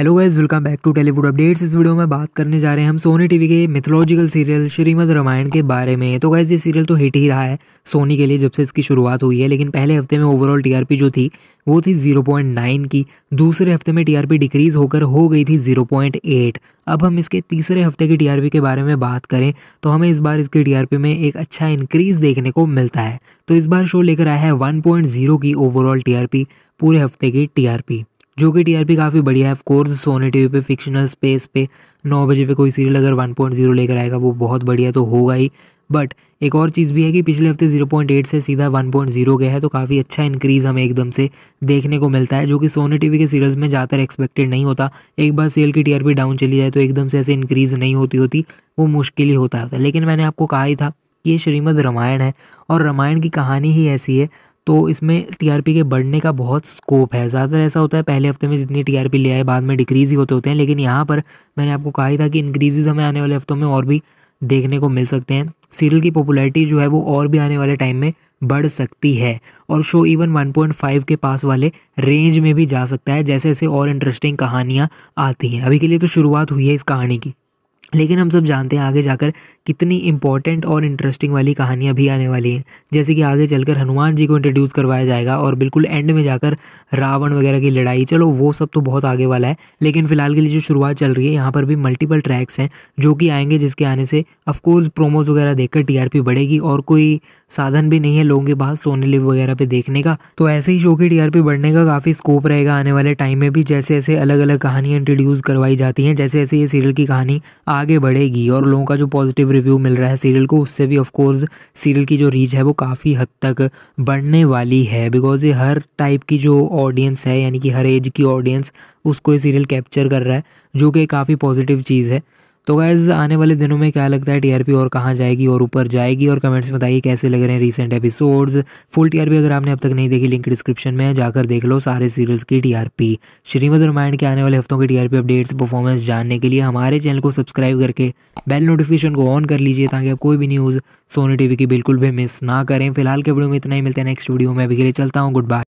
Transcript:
hello guys welcome back to Tellywood updates इस video में बात करने जा रहे हैं हम सोनी टीवी के मिथोलॉजिकल सीरियल श्रीमद रामायण के बारे में तो गाइज ये सीरियल तो हिट ही रहा है सोनी के लिए जब से इसकी शुरुआत हुई है लेकिन पहले हफ्ते में ओवरऑल टीआरपी जो थी वो थी 0.9 की दूसरे हफ्ते में टीआरपी डिक्रीज होकर हो गई थी जीरो अब हम इसके तीसरे हफ्ते की टी के बारे में बात करें तो हमें इस बार इसकी टी में एक अच्छा इंक्रीज देखने को मिलता है तो इस बार शो लेकर आया है वन की ओवरऑल टी पूरे हफ्ते की टी जो कि टीआरपी काफ़ी बढ़िया है कोर्स सोनी टीवी पे फिक्शनल स्पेस पे नौ बजे पे कोई सीरियल अगर 1.0 लेकर आएगा वो बहुत बढ़िया तो होगा ही बट एक और चीज़ भी है कि पिछले हफ्ते 0.8 से सीधा 1.0 गया है तो काफ़ी अच्छा इंक्रीज़ हमें एकदम से देखने को मिलता है जो कि सोनी टीवी के सीरियल्स में ज़्यादातर एक्सपेक्टेड नहीं होता एक बार सेल की टीआरपी डाउन चली जाए तो एकदम से ऐसे इंक्रीज़ नहीं होती होती वो मुश्किल ही होता है लेकिन मैंने आपको कहा ही था ये श्रीमद रामायण है और रामायण की कहानी ही ऐसी है तो इसमें टीआरपी के बढ़ने का बहुत स्कोप है ज़्यादातर ऐसा होता है पहले हफ्ते में जितनी टीआरपी ले आए बाद में डिक्रीज़ ही होते होते हैं लेकिन यहाँ पर मैंने आपको कहा ही था कि इंक्रीजेज हमें आने वाले हफ्तों में और भी देखने को मिल सकते हैं सीरियल की पॉपुलैरिटी जो है वो और भी आने वाले टाइम में बढ़ सकती है और शो इवन 1.5 के पास वाले रेंज में भी जा सकता है जैसे जैसे और इंटरेस्टिंग कहानियाँ आती हैं अभी के लिए तो शुरुआत हुई है इस कहानी की लेकिन हम सब जानते हैं आगे जाकर कितनी इंपॉर्टेंट और इंटरेस्टिंग वाली कहानियाँ भी आने वाली हैं जैसे कि आगे चलकर हनुमान जी को इंट्रोड्यूस करवाया जाएगा और बिल्कुल एंड में जाकर रावण वगैरह की लड़ाई चलो वो सब तो बहुत आगे वाला है लेकिन फिलहाल के लिए जो शुरुआत चल रही है यहाँ पर भी मल्टीपल ट्रैक्स हैं जो कि आएंगे जिसके आने से ऑफकोर्स प्रोमोज वगैरह देखकर टीआरपी बढ़ेगी और कोई साधन भी नहीं है लोगों के पास सोने लिव वगैरह पे देखने का तो ऐसे ही शो की टी बढ़ने का काफ़ी स्कोप रहेगा आने वाले टाइम में भी जैसे ऐसे अलग अलग कहानियाँ इंट्रोड्यूस करवाई जाती हैं जैसे ऐसे ये सीरियल की कहानी आगे बढ़ेगी और लोगों का जो पॉजिटिव रिव्यू मिल रहा है सीरियल को उससे भी ऑफकोर्स सीरियल की जो रीच है वो काफ़ी हद तक बढ़ने वाली है बिकॉज ये हर टाइप की जो ऑडियंस है यानी कि हर एज की ऑडियंस उसको ये सीरियल कैप्चर कर रहा है जो कि काफ़ी पॉजिटिव चीज़ है तो गाइज़ आने वाले दिनों में क्या लगता है टीआरपी और कहाँ जाएगी और ऊपर जाएगी और कमेंट्स में बताइए कैसे लग रहे हैं रिसेंट एपिसोड्स फुल टीआरपी अगर आपने अब तक नहीं देखी लिंक डिस्क्रिप्शन में जाकर देख लो सारे सीरियल्स की टीआरपी श्रीमद रामायण के आने वाले हफ्तों के टीआरपी अपडेट्स परफॉर्मेंस जानने के लिए हमारे चैनल को सब्सक्राइब करके बेल नोटिफिकेशन को ऑन कर लीजिए ताकि आप कोई भी न्यूज़ सोनी टीवी की बिल्कुल भी मिस ना करें फिलहाल के वीडियो में इतना ही मिलते हैं नेक्स्ट वीडियो में अभी के लिए चलता हूँ गुड बाय